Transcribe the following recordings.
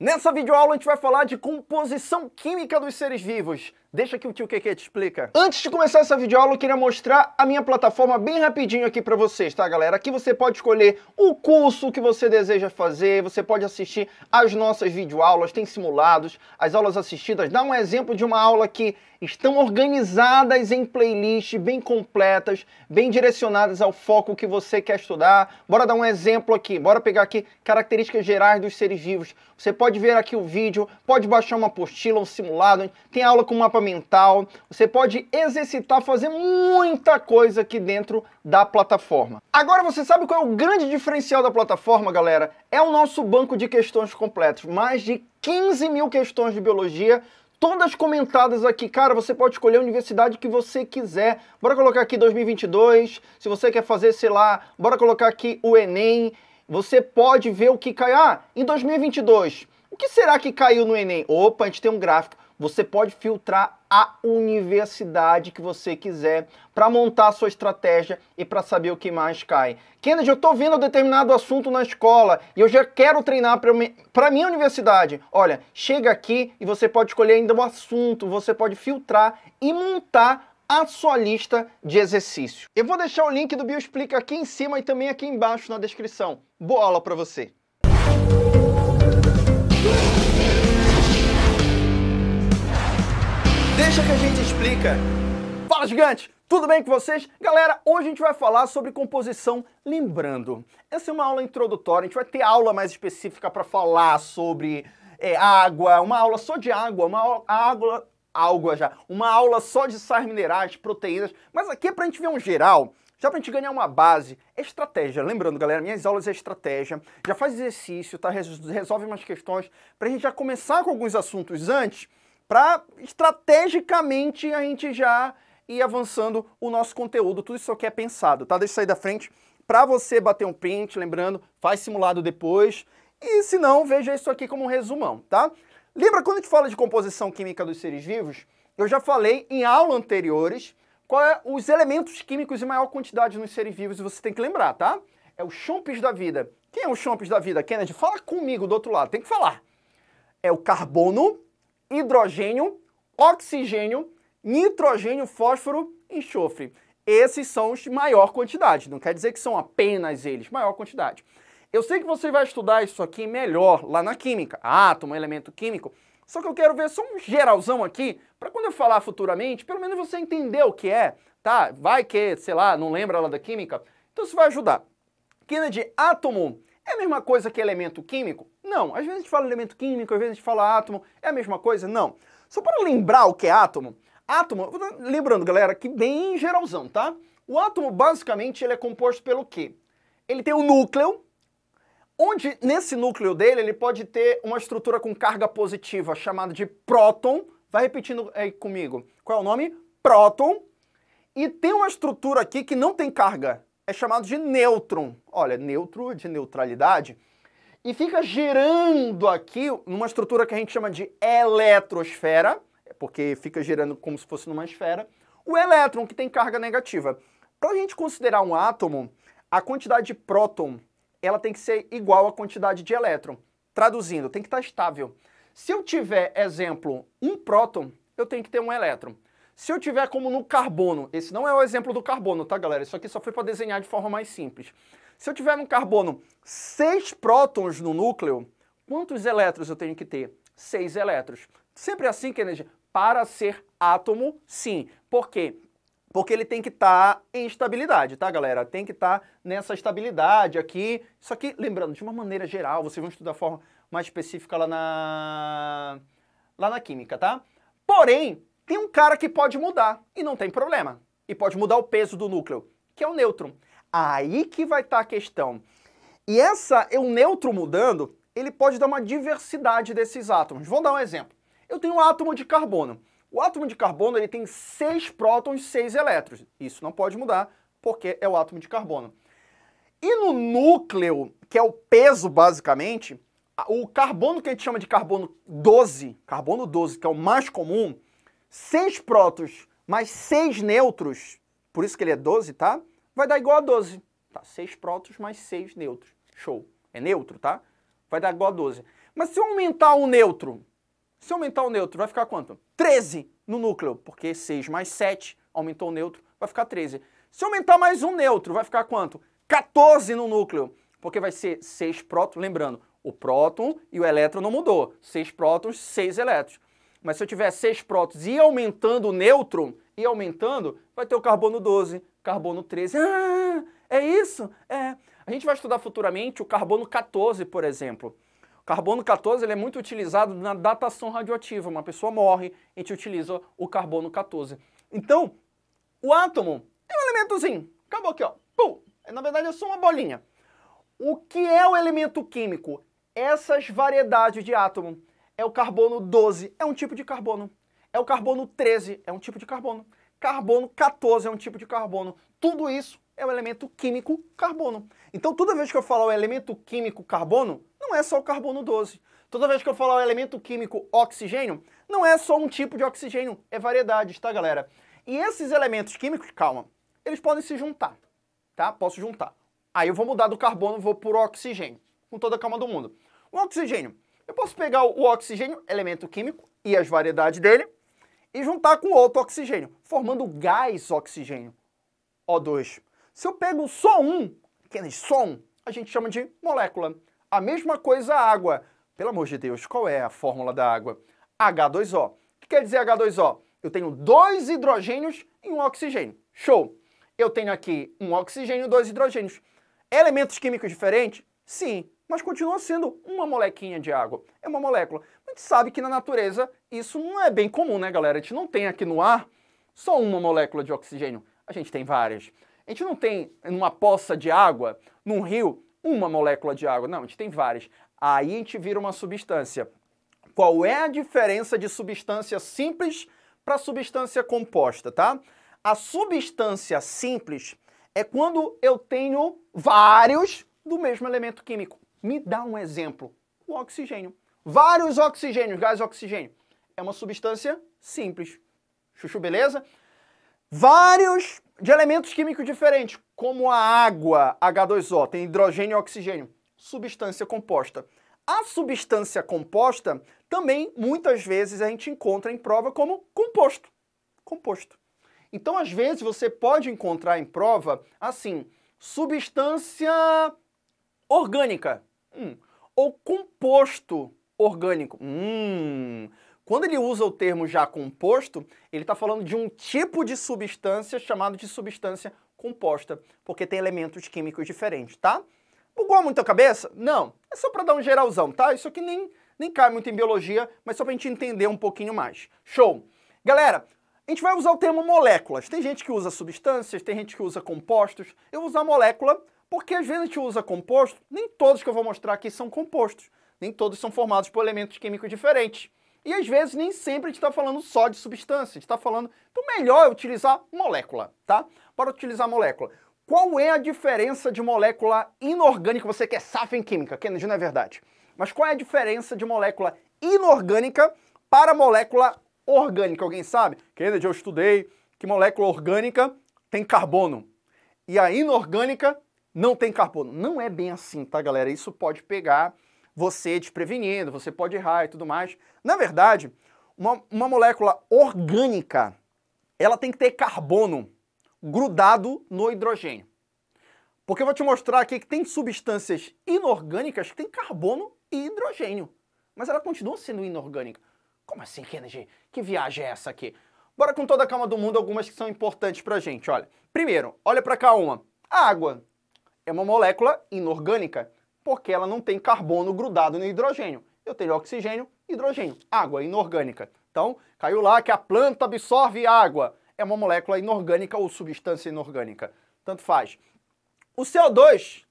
Nessa videoaula a gente vai falar de composição química dos seres vivos. Deixa que o tio Keke te explica. Antes de começar essa videoaula, eu queria mostrar a minha plataforma bem rapidinho aqui para vocês, tá, galera? Aqui você pode escolher o curso que você deseja fazer, você pode assistir as nossas videoaulas, tem simulados, as aulas assistidas. Dá um exemplo de uma aula que estão organizadas em playlist bem completas, bem direcionadas ao foco que você quer estudar. Bora dar um exemplo aqui, bora pegar aqui características gerais dos seres vivos. Você pode ver aqui o vídeo, pode baixar uma apostila, um simulado, tem aula com mapa mental, você pode exercitar, fazer muita coisa aqui dentro da plataforma. Agora você sabe qual é o grande diferencial da plataforma, galera? É o nosso banco de questões completos, mais de 15 mil questões de biologia todas comentadas aqui. Cara, você pode escolher a universidade que você quiser. Bora colocar aqui 2022, se você quer fazer, sei lá, bora colocar aqui o Enem. Você pode ver o que caiu. Ah, em 2022, o que será que caiu no Enem? Opa, a gente tem um gráfico. Você pode filtrar a universidade que você quiser para montar a sua estratégia e para saber o que mais cai. Kennedy, eu estou vendo um determinado assunto na escola e eu já quero treinar para a minha universidade. Olha, chega aqui e você pode escolher ainda o um assunto, você pode filtrar e montar a sua lista de exercício. Eu vou deixar o link do Bioexplica aqui em cima e também aqui embaixo na descrição. Boa aula para você! Deixa que a gente explica. Fala, gigante! Tudo bem com vocês? Galera, hoje a gente vai falar sobre composição lembrando. Essa é uma aula introdutória, a gente vai ter aula mais específica para falar sobre é, água, uma aula só de água, uma aula, água, água já, uma aula só de sais minerais, proteínas, mas aqui é para a gente ver um geral, já para a gente ganhar uma base, é estratégia. Lembrando, galera, minhas aulas é estratégia. Já faz exercício, tá? Resolve umas questões para a gente já começar com alguns assuntos antes para estrategicamente a gente já ir avançando o nosso conteúdo. Tudo isso aqui é pensado, tá? Deixa sair da frente. Para você bater um print, lembrando, faz simulado depois. E se não, veja isso aqui como um resumão, tá? Lembra quando a gente fala de composição química dos seres vivos? Eu já falei em aula anteriores qual é os elementos químicos em maior quantidade nos seres vivos e você tem que lembrar, tá? É o Chomps da vida. Quem é o Chomps da vida, Kennedy? Fala comigo do outro lado, tem que falar. É o carbono, hidrogênio, oxigênio, nitrogênio, fósforo, enxofre. Esses são os de maior quantidade, não quer dizer que são apenas eles, maior quantidade. Eu sei que você vai estudar isso aqui melhor lá na química, átomo, elemento químico, só que eu quero ver só um geralzão aqui, para quando eu falar futuramente, pelo menos você entender o que é, tá? Vai que, sei lá, não lembra lá da química, então isso vai ajudar. Kennedy, átomo é a mesma coisa que elemento químico? Não. Às vezes a gente fala elemento químico, às vezes a gente fala átomo. É a mesma coisa? Não. Só para lembrar o que é átomo, átomo, lembrando galera, que bem geralzão, tá? O átomo basicamente ele é composto pelo quê? Ele tem um núcleo, onde nesse núcleo dele ele pode ter uma estrutura com carga positiva chamada de próton. Vai repetindo aí comigo. Qual é o nome? Próton. E tem uma estrutura aqui que não tem carga, é chamado de nêutron. Olha, neutro de neutralidade e fica girando aqui numa estrutura que a gente chama de eletrosfera, é porque fica girando como se fosse numa esfera, o elétron que tem carga negativa. Para a gente considerar um átomo, a quantidade de próton ela tem que ser igual à quantidade de elétron. Traduzindo, tem que estar tá estável. Se eu tiver, exemplo, um próton, eu tenho que ter um elétron. Se eu tiver como no carbono, esse não é o exemplo do carbono, tá, galera? Isso aqui só foi para desenhar de forma mais simples. Se eu tiver um carbono seis prótons no núcleo, quantos elétrons eu tenho que ter? seis elétrons. Sempre assim, Kennedy? Para ser átomo, sim. Por quê? Porque ele tem que estar tá em estabilidade, tá, galera? Tem que estar tá nessa estabilidade aqui. Isso aqui, lembrando, de uma maneira geral, vocês vão estudar a forma mais específica lá na, lá na química, tá? Porém, tem um cara que pode mudar e não tem problema. E pode mudar o peso do núcleo, que é o nêutron. Aí que vai estar tá a questão. E essa, é o neutro mudando, ele pode dar uma diversidade desses átomos. Vou dar um exemplo. Eu tenho um átomo de carbono. O átomo de carbono ele tem seis prótons, seis elétrons. Isso não pode mudar, porque é o átomo de carbono. E no núcleo, que é o peso basicamente, o carbono que a gente chama de carbono 12, carbono 12, que é o mais comum, seis prótons mais seis neutros, por isso que ele é 12, tá? vai dar igual a 12. Tá, 6 prótons mais 6 neutros. Show. É neutro, tá? Vai dar igual a 12. Mas se eu aumentar o neutro, se eu aumentar o neutro, vai ficar quanto? 13 no núcleo, porque 6 mais 7 aumentou o neutro, vai ficar 13. Se eu aumentar mais um neutro, vai ficar quanto? 14 no núcleo, porque vai ser 6 prótons, lembrando, o próton e o elétron não mudou. 6 prótons, 6 elétrons. Mas se eu tiver 6 prótons e aumentando o nêutron, e aumentando, vai ter o carbono 12, carbono 13. Ah, é isso? É. A gente vai estudar futuramente o carbono 14, por exemplo. O carbono 14 ele é muito utilizado na datação radioativa. Uma pessoa morre, a gente utiliza o carbono 14. Então, o átomo é um elementozinho. Acabou aqui, ó. Pum. É, na verdade, é só uma bolinha. O que é o elemento químico? Essas variedades de átomo. É o carbono 12, é um tipo de carbono. É o carbono 13, é um tipo de carbono. Carbono 14 é um tipo de carbono. Tudo isso é o elemento químico carbono. Então, toda vez que eu falar o elemento químico carbono, não é só o carbono 12. Toda vez que eu falar o elemento químico oxigênio, não é só um tipo de oxigênio, é variedades, tá, galera? E esses elementos químicos, calma, eles podem se juntar, tá? Posso juntar. Aí eu vou mudar do carbono, vou por oxigênio, com toda a calma do mundo. O oxigênio, eu posso pegar o oxigênio, elemento químico, e as variedades dele, e juntar com outro oxigênio, formando gás oxigênio, O2. Se eu pego só um, aquele só um, a gente chama de molécula. A mesma coisa a água. Pelo amor de Deus, qual é a fórmula da água? H2O. O que quer dizer H2O? Eu tenho dois hidrogênios e um oxigênio. Show! Eu tenho aqui um oxigênio e dois hidrogênios. Elementos químicos diferentes? Sim mas continua sendo uma molequinha de água. É uma molécula. A gente sabe que na natureza isso não é bem comum, né, galera? A gente não tem aqui no ar só uma molécula de oxigênio, a gente tem várias. A gente não tem numa poça de água, num rio, uma molécula de água. Não, a gente tem várias. Aí a gente vira uma substância. Qual é a diferença de substância simples para substância composta, tá? A substância simples é quando eu tenho vários do mesmo elemento químico. Me dá um exemplo. O oxigênio. Vários oxigênios, gás oxigênio. É uma substância simples. Chuchu, beleza? Vários de elementos químicos diferentes, como a água, H2O, tem hidrogênio e oxigênio. Substância composta. A substância composta também muitas vezes a gente encontra em prova como composto. Composto. Então, às vezes, você pode encontrar em prova assim: substância orgânica. Hum. Ou composto orgânico. Hum. Quando ele usa o termo já composto, ele está falando de um tipo de substância chamado de substância composta, porque tem elementos químicos diferentes, tá? Bugou muito a cabeça? Não. É só para dar um geralzão, tá? Isso aqui nem, nem cai muito em biologia, mas só para a gente entender um pouquinho mais. Show! Galera, a gente vai usar o termo moléculas. Tem gente que usa substâncias, tem gente que usa compostos. Eu vou usar molécula porque às vezes a gente usa composto, nem todos que eu vou mostrar aqui são compostos, nem todos são formados por elementos químicos diferentes. E às vezes nem sempre a gente está falando só de substância, a gente está falando do melhor é utilizar molécula, tá? Para utilizar molécula. Qual é a diferença de molécula inorgânica? Você quer é safra em química, Kennedy, não é verdade. Mas qual é a diferença de molécula inorgânica para molécula orgânica? Alguém sabe? Kennedy, eu estudei que molécula orgânica tem carbono e a inorgânica não tem carbono. Não é bem assim, tá, galera? Isso pode pegar você desprevenindo, você pode errar e tudo mais. Na verdade, uma, uma molécula orgânica, ela tem que ter carbono grudado no hidrogênio. Porque eu vou te mostrar aqui que tem substâncias inorgânicas que têm carbono e hidrogênio, mas ela continua sendo inorgânica. Como assim, Kennedy? Que viagem é essa aqui? Bora com toda a calma do mundo algumas que são importantes pra gente, olha. Primeiro, olha pra cá uma. A água é uma molécula inorgânica, porque ela não tem carbono grudado no hidrogênio. Eu tenho oxigênio, hidrogênio, água inorgânica. Então, caiu lá que a planta absorve água. É uma molécula inorgânica ou substância inorgânica. Tanto faz. O CO2,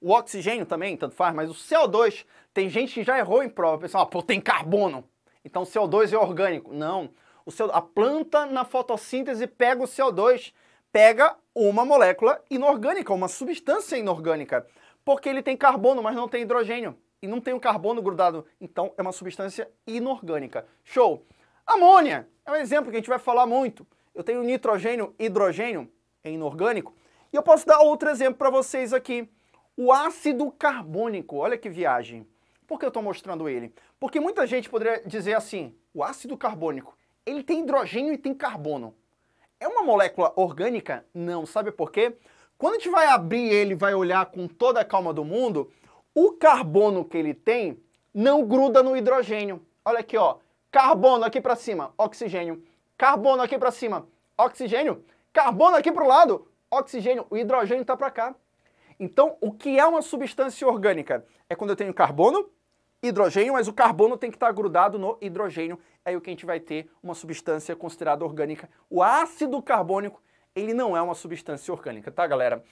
o oxigênio também, tanto faz, mas o CO2, tem gente que já errou em prova, pessoal, ah, pô, tem carbono. Então, CO2 é orgânico. Não. O CO... A planta na fotossíntese pega o CO2 pega uma molécula inorgânica, uma substância inorgânica, porque ele tem carbono, mas não tem hidrogênio. E não tem o carbono grudado, então é uma substância inorgânica. Show! Amônia é um exemplo que a gente vai falar muito. Eu tenho nitrogênio, hidrogênio, é inorgânico. E eu posso dar outro exemplo para vocês aqui. O ácido carbônico, olha que viagem. Por que eu estou mostrando ele? Porque muita gente poderia dizer assim, o ácido carbônico, ele tem hidrogênio e tem carbono. É uma molécula orgânica? Não, sabe por quê? Quando a gente vai abrir ele vai olhar com toda a calma do mundo, o carbono que ele tem não gruda no hidrogênio. Olha aqui, ó. Carbono aqui para cima, oxigênio. Carbono aqui para cima, oxigênio. Carbono aqui para o lado, oxigênio. O hidrogênio está para cá. Então, o que é uma substância orgânica? É quando eu tenho carbono hidrogênio, mas o carbono tem que estar grudado no hidrogênio. É aí o que a gente vai ter uma substância considerada orgânica. O ácido carbônico, ele não é uma substância orgânica, tá, galera?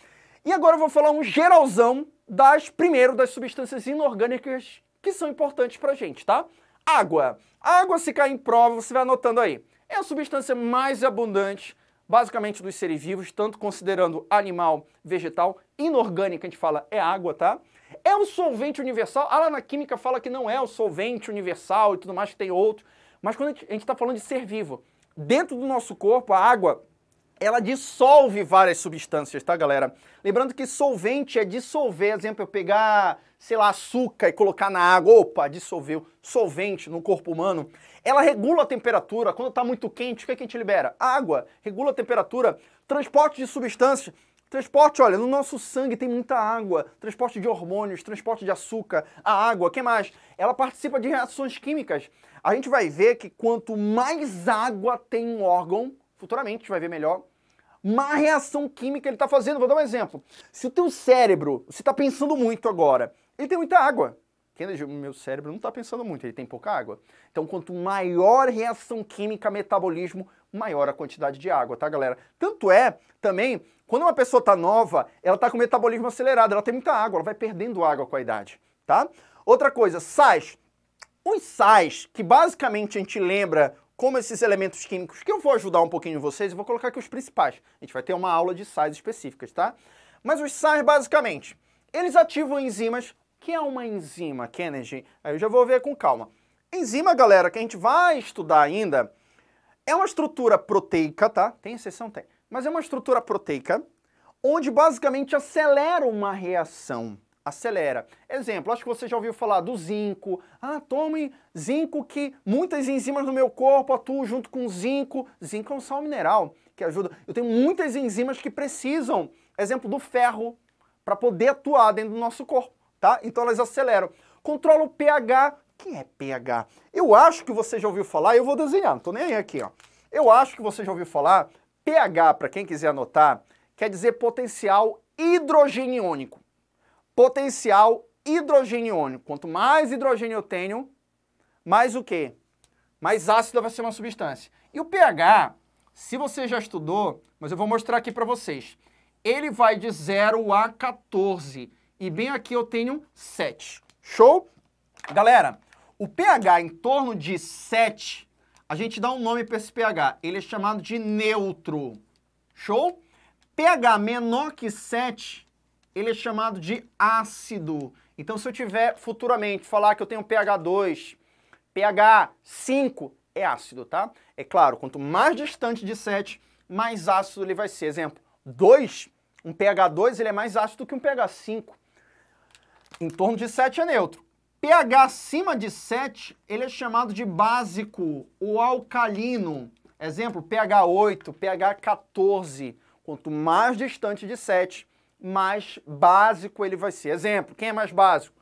E agora eu vou falar um geralzão das, primeiro, das substâncias inorgânicas que são importantes pra gente, tá? Água. A água, se cair em prova, você vai anotando aí. É a substância mais abundante basicamente dos seres vivos, tanto considerando animal, vegetal, inorgânica, a gente fala é água, tá? É um solvente universal. Ah, lá na química fala que não é o solvente universal e tudo mais, que tem outro. Mas quando a gente está falando de ser vivo, dentro do nosso corpo, a água, ela dissolve várias substâncias, tá, galera? Lembrando que solvente é dissolver, exemplo, eu pegar, sei lá, açúcar e colocar na água, opa, dissolveu. Solvente no corpo humano ela regula a temperatura. Quando está muito quente, o que, é que a gente libera? Água. Regula a temperatura. Transporte de substâncias. Transporte, olha, no nosso sangue tem muita água, transporte de hormônios, transporte de açúcar, a água, o que mais? Ela participa de reações químicas. A gente vai ver que quanto mais água tem um órgão, futuramente a gente vai ver melhor, mais reação química ele está fazendo. Vou dar um exemplo. Se o teu cérebro, você está pensando muito agora, ele tem muita água meu cérebro não está pensando muito, ele tem pouca água. Então, quanto maior reação química, metabolismo, maior a quantidade de água, tá, galera? Tanto é também, quando uma pessoa está nova, ela está com o metabolismo acelerado, ela tem muita água, ela vai perdendo água com a idade, tá? Outra coisa, sais. Os sais, que basicamente a gente lembra como esses elementos químicos, que eu vou ajudar um pouquinho vocês, eu vou colocar aqui os principais. A gente vai ter uma aula de sais específicas, tá? Mas os sais, basicamente, eles ativam enzimas que é uma enzima, Kennedy? Aí eu já vou ver com calma. Enzima, galera, que a gente vai estudar ainda, é uma estrutura proteica, tá? Tem exceção? Tem. Mas é uma estrutura proteica onde basicamente acelera uma reação. Acelera. Exemplo, acho que você já ouviu falar do zinco. Ah, tome zinco que muitas enzimas no meu corpo atuam junto com zinco. Zinco é um sal mineral que ajuda. Eu tenho muitas enzimas que precisam, exemplo, do ferro, para poder atuar dentro do nosso corpo tá? Então elas aceleram. Controla o pH. Quem é pH? Eu acho que você já ouviu falar, eu vou desenhar, não tô nem aí aqui, ó. Eu acho que você já ouviu falar, pH, para quem quiser anotar, quer dizer potencial hidrogeniônico. Potencial iônico. Quanto mais hidrogênio eu tenho, mais o quê? Mais ácido vai ser uma substância. E o pH, se você já estudou, mas eu vou mostrar aqui para vocês, ele vai de 0 a 14 e bem aqui eu tenho 7. Show? Galera, o pH em torno de 7, a gente dá um nome para esse pH. Ele é chamado de neutro. Show? pH menor que 7, ele é chamado de ácido. Então, se eu tiver futuramente falar que eu tenho pH 2, pH 5 é ácido, tá? É claro, quanto mais distante de 7, mais ácido ele vai ser. Exemplo, 2, um pH 2 ele é mais ácido que um pH 5 em torno de 7 é neutro. pH acima de 7, ele é chamado de básico ou alcalino. Exemplo, pH 8, pH 14. Quanto mais distante de 7, mais básico ele vai ser. Exemplo, quem é mais básico?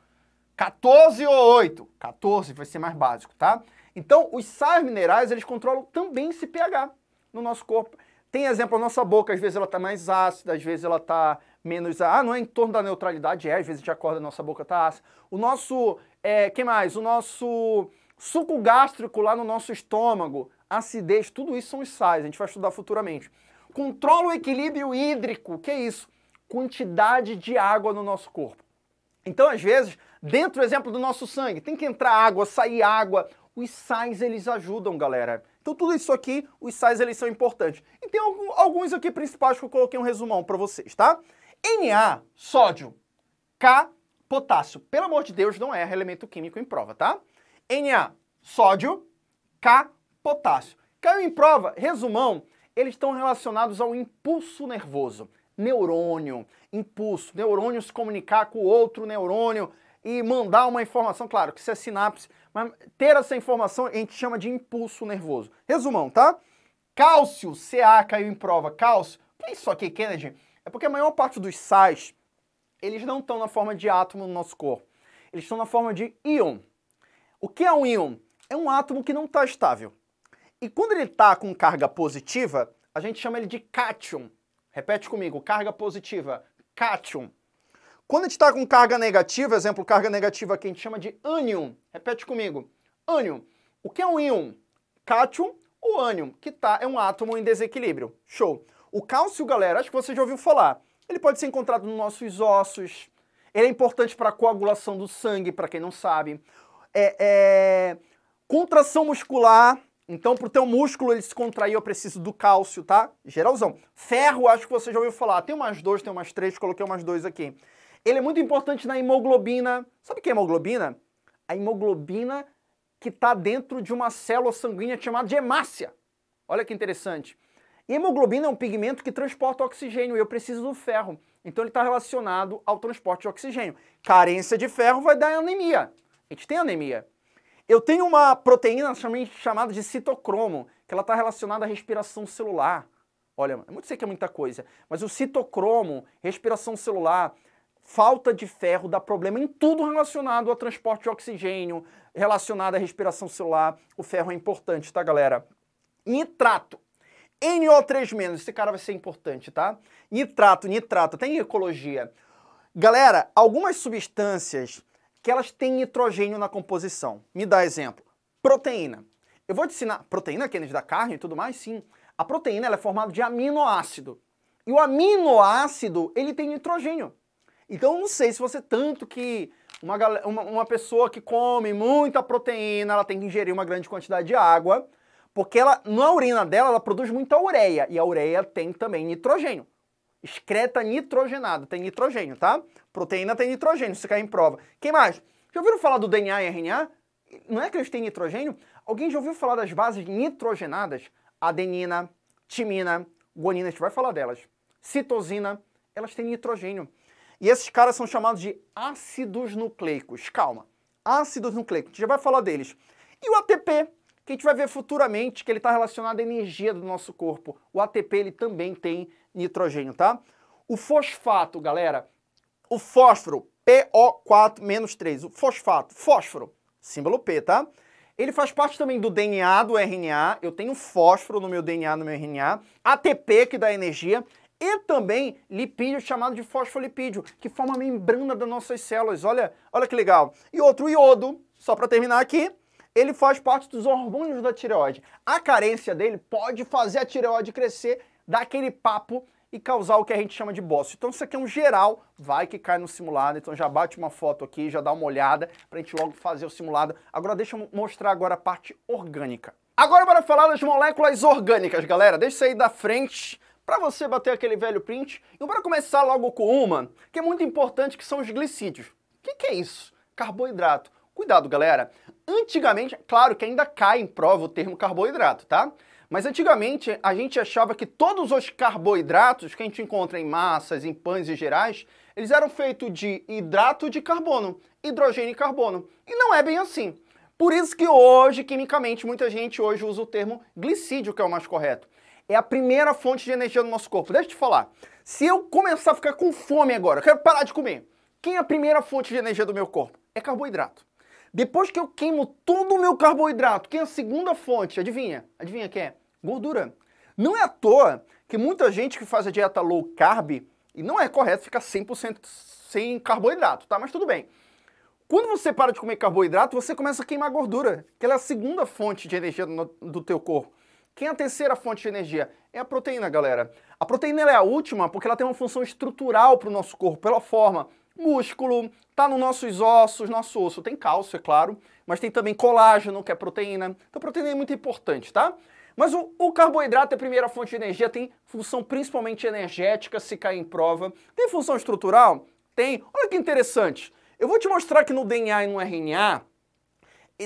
14 ou 8? 14 vai ser mais básico, tá? Então, os sais minerais, eles controlam também esse pH no nosso corpo. Tem exemplo, a nossa boca, às vezes ela está mais ácida, às vezes ela está menos. a Ah, não é em torno da neutralidade? É, às vezes a gente acorda, nossa boca tá ácida. O nosso. É, que mais? O nosso suco gástrico lá no nosso estômago, acidez, tudo isso são os sais, a gente vai estudar futuramente. Controla o equilíbrio hídrico, que é isso? Quantidade de água no nosso corpo. Então, às vezes, dentro, do exemplo, do nosso sangue, tem que entrar água, sair água. Os sais, eles ajudam, galera. Então, tudo isso aqui, os sais, eles são importantes. E tem alguns aqui principais que eu coloquei um resumão para vocês, tá? Na, sódio. K, potássio. Pelo amor de Deus, não erra elemento químico em prova, tá? Na, sódio. K, potássio. Caiu em prova, resumão, eles estão relacionados ao impulso nervoso. Neurônio, impulso, neurônio se comunicar com outro neurônio e mandar uma informação, claro, que isso é sinapse, mas ter essa informação a gente chama de impulso nervoso. Resumão, tá? Cálcio, CA caiu em prova, cálcio. O que é isso aqui, Kennedy? É porque a maior parte dos sais, eles não estão na forma de átomo no nosso corpo. Eles estão na forma de íon. O que é um íon? É um átomo que não está estável. E quando ele está com carga positiva, a gente chama ele de cátion. Repete comigo, carga positiva, cátion. Quando a gente está com carga negativa, exemplo, carga negativa aqui, a gente chama de ânion. Repete comigo, ânion. O que é um íon? Cátion ou ânion, que tá, é um átomo em desequilíbrio. Show. O cálcio, galera, acho que você já ouviu falar. Ele pode ser encontrado nos nossos ossos. Ele é importante para a coagulação do sangue, para quem não sabe. É, é... Contração muscular. Então, para o teu músculo ele se contrair, eu preciso do cálcio, tá? Geralzão. Ferro, acho que você já ouviu falar. Tem umas dois, tem umas três, coloquei umas dois aqui. Ele é muito importante na hemoglobina. Sabe o que é hemoglobina? A hemoglobina que está dentro de uma célula sanguínea chamada de hemácia. Olha que interessante hemoglobina é um pigmento que transporta oxigênio e eu preciso do ferro. Então ele está relacionado ao transporte de oxigênio. Carência de ferro vai dar anemia. A gente tem anemia. Eu tenho uma proteína chamada de citocromo, que ela está relacionada à respiração celular. Olha, eu sei que é muita coisa, mas o citocromo, respiração celular, falta de ferro dá problema em tudo relacionado ao transporte de oxigênio, relacionado à respiração celular. O ferro é importante, tá, galera? Nitrato NO3-, esse cara vai ser importante, tá? Nitrato, nitrato, tem ecologia. Galera, algumas substâncias que elas têm nitrogênio na composição. Me dá exemplo. Proteína. Eu vou te ensinar, proteína, aqueles da carne e tudo mais, sim. A proteína é formada de aminoácido. E o aminoácido, ele tem nitrogênio. Então, eu não sei se você tanto que uma, uma, uma pessoa que come muita proteína, ela tem que ingerir uma grande quantidade de água, porque ela, na urina dela, ela produz muita ureia, e a ureia tem também nitrogênio. Excreta nitrogenada, tem nitrogênio, tá? Proteína tem nitrogênio, se cair é em prova. Quem mais? Já ouviram falar do DNA e RNA? Não é que eles têm nitrogênio? Alguém já ouviu falar das bases nitrogenadas? Adenina, timina, guanina, a gente vai falar delas. Citosina, elas têm nitrogênio. E esses caras são chamados de ácidos nucleicos. Calma, ácidos nucleicos, a gente já vai falar deles. E o ATP, que a gente vai ver futuramente que ele está relacionado à energia do nosso corpo. O ATP ele também tem nitrogênio, tá? O fosfato, galera, o fósforo, PO4-3, o fosfato, fósforo, símbolo P, tá? Ele faz parte também do DNA do RNA, eu tenho fósforo no meu DNA, no meu RNA, ATP que dá energia, e também lipídio chamado de fosfolipídio, que forma a membrana das nossas células, olha, olha que legal. E outro iodo, só para terminar aqui, ele faz parte dos hormônios da tireoide. A carência dele pode fazer a tireoide crescer, dar aquele papo e causar o que a gente chama de bócio. Então isso aqui é um geral, vai que cai no simulado, então já bate uma foto aqui, já dá uma olhada para a gente logo fazer o simulado. Agora deixa eu mostrar agora a parte orgânica. Agora para falar das moléculas orgânicas, galera, deixa aí da frente para você bater aquele velho print. E bora começar logo com uma, que é muito importante, que são os glicídios. O que, que é isso? Carboidrato. Cuidado, galera. Antigamente, claro que ainda cai em prova o termo carboidrato, tá? Mas antigamente a gente achava que todos os carboidratos que a gente encontra em massas, em pães e gerais, eles eram feitos de hidrato de carbono, hidrogênio e carbono. E não é bem assim. Por isso que hoje, quimicamente, muita gente hoje usa o termo glicídio, que é o mais correto. É a primeira fonte de energia do nosso corpo. Deixa eu te falar. Se eu começar a ficar com fome agora, eu quero parar de comer. Quem é a primeira fonte de energia do meu corpo? É carboidrato. Depois que eu queimo todo o meu carboidrato, que é a segunda fonte, adivinha? Adivinha que é? Gordura. Não é à toa que muita gente que faz a dieta low carb, e não é correto ficar 100% sem carboidrato, tá? Mas tudo bem. Quando você para de comer carboidrato, você começa a queimar gordura, que ela é a segunda fonte de energia do, do teu corpo. Quem é a terceira fonte de energia? É a proteína, galera. A proteína é a última porque ela tem uma função estrutural para o nosso corpo, pela forma músculo, está nos nossos ossos, nosso osso tem cálcio, é claro, mas tem também colágeno, que é proteína. Então, proteína é muito importante, tá? Mas o, o, carboidrato é a primeira fonte de energia, tem função principalmente energética, se cair em prova. Tem função estrutural? Tem. Olha que interessante. Eu vou te mostrar que no DNA e no RNA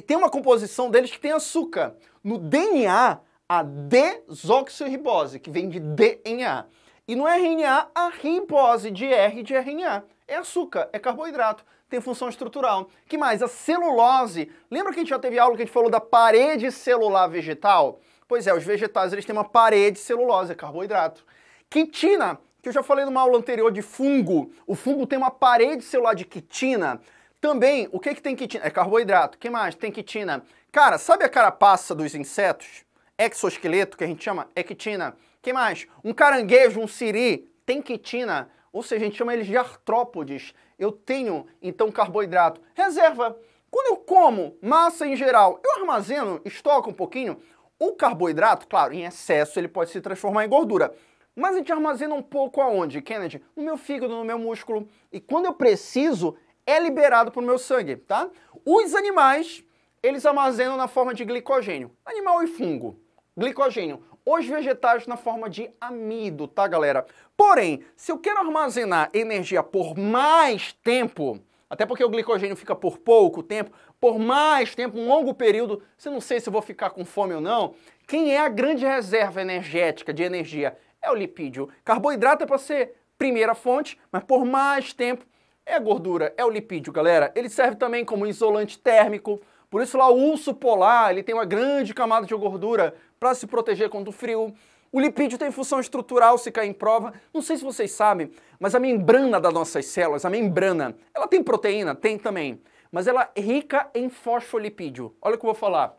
tem uma composição deles que tem açúcar. No DNA, a desoxirribose, que vem de DNA. E no RNA, a ribose de R de RNA é açúcar, é carboidrato, tem função estrutural. Que mais? A celulose. Lembra que a gente já teve aula que a gente falou da parede celular vegetal? Pois é, os vegetais eles têm uma parede celulose, é carboidrato. Quitina, que eu já falei numa aula anterior de fungo. O fungo tem uma parede celular de quitina. Também, o que, que tem quitina? É carboidrato. que mais? Tem quitina. Cara, sabe a carapaça dos insetos? Exoesqueleto, que a gente chama? É quitina. que mais? Um caranguejo, um siri, tem quitina ou seja, a gente chama eles de artrópodes. Eu tenho, então, carboidrato. Reserva. Quando eu como massa em geral, eu armazeno, estoco um pouquinho. O carboidrato, claro, em excesso, ele pode se transformar em gordura. Mas a gente armazena um pouco aonde, Kennedy? No meu fígado, no meu músculo. E quando eu preciso, é liberado para o meu sangue, tá? Os animais, eles armazenam na forma de glicogênio. Animal e fungo. Glicogênio. Os vegetais na forma de amido, tá, galera? Porém, se eu quero armazenar energia por mais tempo, até porque o glicogênio fica por pouco tempo, por mais tempo, um longo período, se não sei se vou ficar com fome ou não, quem é a grande reserva energética de energia? É o lipídio. Carboidrato é para ser primeira fonte, mas por mais tempo é a gordura, é o lipídio, galera. Ele serve também como isolante térmico, por isso lá o urso polar, ele tem uma grande camada de gordura para se proteger contra o frio. O lipídio tem função estrutural, se cair em prova. Não sei se vocês sabem, mas a membrana das nossas células, a membrana, ela tem proteína? Tem também. Mas ela é rica em fosfolipídio. Olha o que eu vou falar.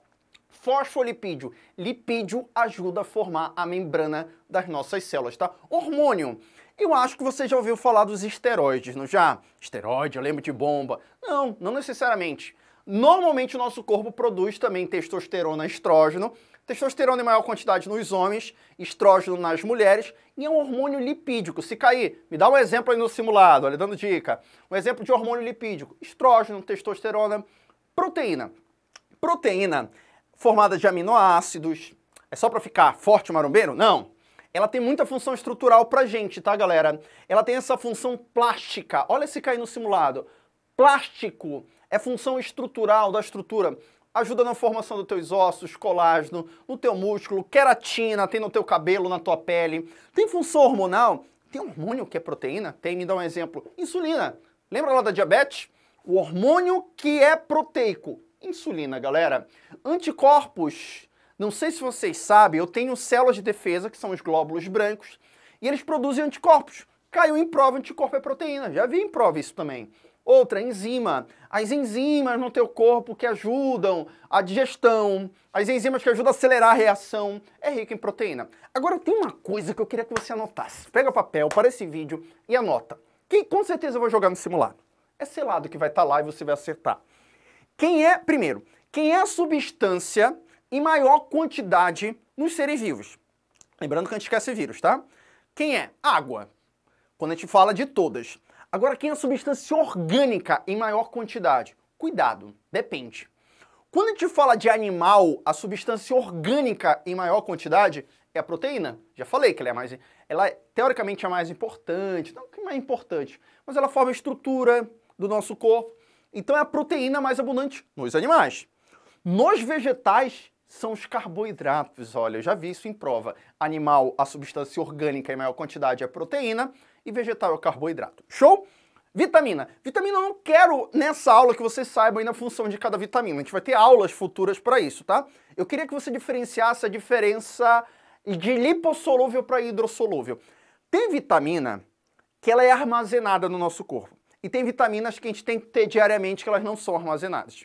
Fosfolipídio. Lipídio ajuda a formar a membrana das nossas células, tá? Hormônio. Eu acho que você já ouviu falar dos esteroides, não já? Esteroide, eu lembro de bomba. Não, não necessariamente. Normalmente o nosso corpo produz também testosterona, estrógeno, Testosterona em maior quantidade nos homens, estrógeno nas mulheres e é um hormônio lipídico. Se cair, me dá um exemplo aí no simulado, olha, dando dica. Um exemplo de hormônio lipídico: estrógeno, testosterona, proteína. Proteína formada de aminoácidos. É só para ficar forte marombeiro? Não. Ela tem muita função estrutural pra gente, tá, galera? Ela tem essa função plástica. Olha se cair no simulado. Plástico é função estrutural da estrutura ajuda na formação dos teus ossos, colágeno, no teu músculo, queratina, tem no teu cabelo, na tua pele. Tem função hormonal? Tem hormônio que é proteína? Tem, me dá um exemplo. Insulina. Lembra lá da diabetes? O hormônio que é proteico. Insulina, galera. Anticorpos. Não sei se vocês sabem, eu tenho células de defesa, que são os glóbulos brancos, e eles produzem anticorpos. Caiu em prova, anticorpo é proteína. Já vi em prova isso também. Outra, enzima. As enzimas no teu corpo que ajudam a digestão, as enzimas que ajudam a acelerar a reação, é rica em proteína. Agora tem uma coisa que eu queria que você anotasse. Pega papel para esse vídeo e anota. Que com certeza eu vou jogar no simulado. É selado que vai estar tá lá e você vai acertar. Quem é, primeiro, quem é a substância em maior quantidade nos seres vivos? Lembrando que a gente esquece vírus, tá? Quem é? Água. Quando a gente fala de todas. Agora, quem é a substância orgânica em maior quantidade? Cuidado, depende. Quando a gente fala de animal, a substância orgânica em maior quantidade é a proteína. Já falei que ela é mais, ela é, teoricamente é mais importante, não que mais importante, mas ela forma a estrutura do nosso corpo. Então é a proteína mais abundante nos animais. Nos vegetais são os carboidratos. Olha, eu já vi isso em prova. Animal, a substância orgânica em maior quantidade é proteína e vegetal é carboidrato. Show? Vitamina. Vitamina eu não quero nessa aula que vocês saibam ainda a função de cada vitamina. A gente vai ter aulas futuras para isso, tá? Eu queria que você diferenciasse a diferença de lipossolúvel para hidrossolúvel. Tem vitamina que ela é armazenada no nosso corpo. E tem vitaminas que a gente tem que ter diariamente que elas não são armazenadas.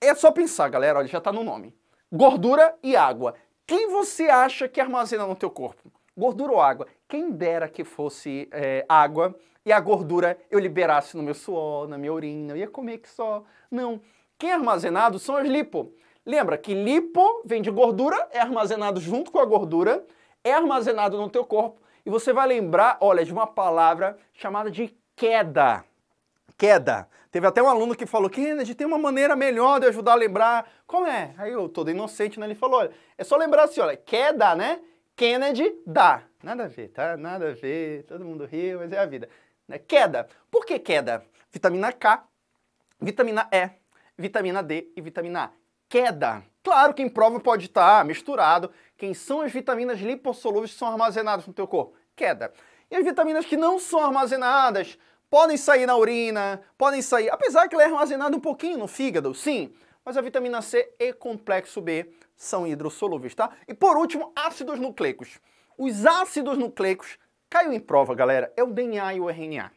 É só pensar, galera, olha, já está no nome gordura e água. Quem você acha que armazena no teu corpo? Gordura ou água? Quem dera que fosse é, água e a gordura eu liberasse no meu suor, na minha urina, eu ia comer que só. Não. Quem é armazenado são as lipo. Lembra que lipo vem de gordura, é armazenado junto com a gordura, é armazenado no teu corpo e você vai lembrar, olha, de uma palavra chamada de queda queda. Teve até um aluno que falou, Kennedy, tem uma maneira melhor de ajudar a lembrar. Como é? Aí eu, todo inocente, né? Ele falou, olha, é só lembrar assim, olha, queda, né? Kennedy dá. Nada a ver, tá? Nada a ver, todo mundo riu, mas é a vida. Né? Queda. Por que queda? Vitamina K, vitamina E, vitamina D e vitamina A. Queda. Claro que em prova pode estar tá misturado. Quem são as vitaminas lipossolúveis que são armazenadas no teu corpo? Queda. E as vitaminas que não são armazenadas podem sair na urina, podem sair, apesar que ela é armazenada um pouquinho no fígado, sim, mas a vitamina C e complexo B são hidrossolúveis, tá? E por último, ácidos nucleicos. Os ácidos nucleicos caiu em prova, galera, é o DNA e o RNA.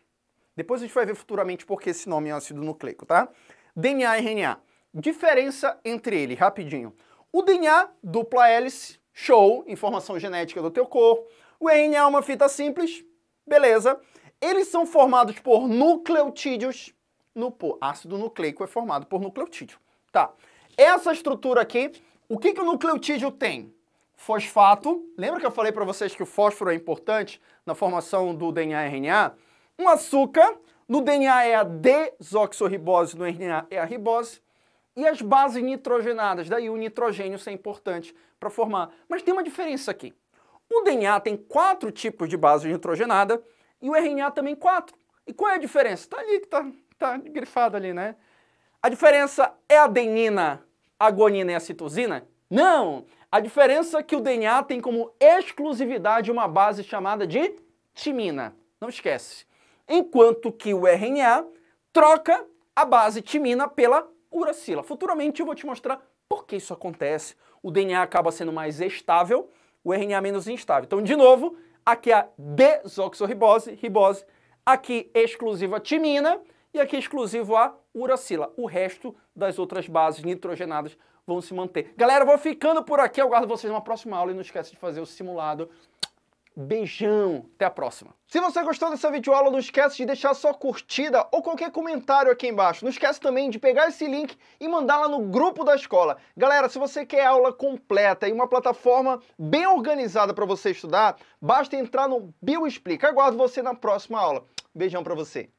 Depois a gente vai ver futuramente por que esse nome é ácido nucleico, tá? DNA e RNA. Diferença entre ele, rapidinho. O DNA, dupla hélice, show, informação genética do teu corpo. O RNA é uma fita simples, beleza. Eles são formados por nucleotídeos. No pô, ácido nucleico é formado por nucleotídeo. Tá. Essa estrutura aqui, o que, que o nucleotídeo tem? Fosfato. Lembra que eu falei para vocês que o fósforo é importante na formação do DNA e RNA? Um açúcar. No DNA é a desoxorribose, no RNA é a ribose. E as bases nitrogenadas, daí o nitrogênio ser é importante para formar. Mas tem uma diferença aqui. O DNA tem quatro tipos de base nitrogenada e o RNA também 4. E qual é a diferença? Está ali, está tá grifado ali, né? A diferença é adenina, agonina e a citosina? Não! A diferença é que o DNA tem como exclusividade uma base chamada de timina. Não esquece. Enquanto que o RNA troca a base timina pela uracila. Futuramente eu vou te mostrar por que isso acontece. O DNA acaba sendo mais estável, o RNA menos instável. Então, de novo, Aqui é a desoxorribose, ribose, aqui exclusivo a timina e aqui exclusivo a uracila. O resto das outras bases nitrogenadas vão se manter. Galera, vou ficando por aqui. Eu guardo vocês numa próxima aula e não esquece de fazer o simulado Beijão, até a próxima. Se você gostou dessa videoaula, não esquece de deixar sua curtida ou qualquer comentário aqui embaixo. Não esquece também de pegar esse link e mandar lá no grupo da escola. Galera, se você quer aula completa e uma plataforma bem organizada para você estudar, basta entrar no Bioexplica. Aguardo você na próxima aula. Beijão para você.